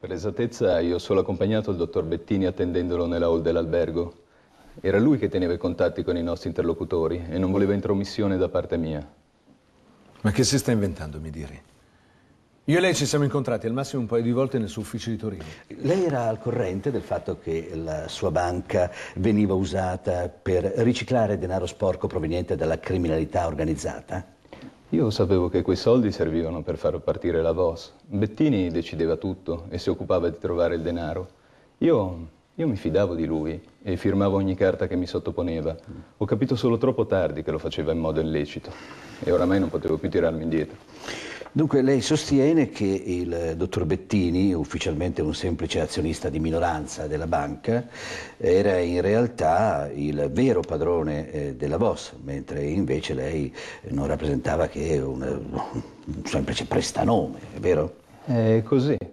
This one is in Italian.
Per esattezza io ho solo accompagnato il dottor Bettini attendendolo nella hall dell'albergo. Era lui che teneva i contatti con i nostri interlocutori e non voleva intromissione da parte mia. Ma che si sta inventando, mi diri? Io e lei ci siamo incontrati al massimo un paio di volte nel suo ufficio di Torino. Lei era al corrente del fatto che la sua banca veniva usata per riciclare denaro sporco proveniente dalla criminalità organizzata? Io sapevo che quei soldi servivano per far partire la VOS. Bettini decideva tutto e si occupava di trovare il denaro. Io, io mi fidavo di lui e firmavo ogni carta che mi sottoponeva. Ho capito solo troppo tardi che lo faceva in modo illecito e oramai non potevo più tirarmi indietro. Dunque lei sostiene che il dottor Bettini, ufficialmente un semplice azionista di minoranza della banca, era in realtà il vero padrone eh, della BOS, mentre invece lei non rappresentava che un, un semplice prestanome, è vero? È così,